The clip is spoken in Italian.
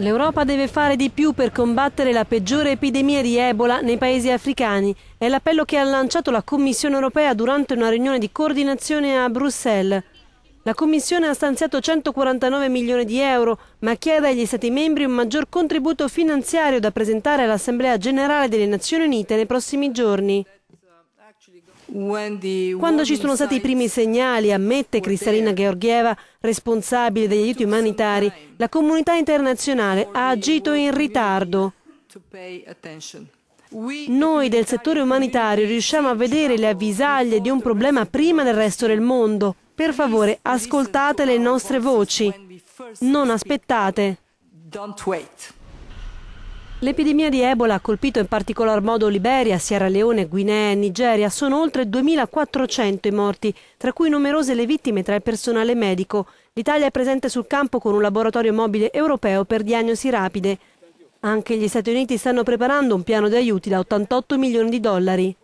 L'Europa deve fare di più per combattere la peggiore epidemia di Ebola nei paesi africani. È l'appello che ha lanciato la Commissione europea durante una riunione di coordinazione a Bruxelles. La Commissione ha stanziato 149 milioni di euro, ma chiede agli Stati membri un maggior contributo finanziario da presentare all'Assemblea generale delle Nazioni Unite nei prossimi giorni. Quando ci sono stati i primi segnali, ammette Kristalina Georgieva, responsabile degli aiuti umanitari, la comunità internazionale ha agito in ritardo. Noi del settore umanitario riusciamo a vedere le avvisaglie di un problema prima del resto del mondo. Per favore, ascoltate le nostre voci. Non aspettate. Don't wait. L'epidemia di Ebola ha colpito in particolar modo Liberia, Sierra Leone, Guinea e Nigeria. Sono oltre 2.400 i morti, tra cui numerose le vittime tra il personale medico. L'Italia è presente sul campo con un laboratorio mobile europeo per diagnosi rapide. Anche gli Stati Uniti stanno preparando un piano di aiuti da 88 milioni di dollari.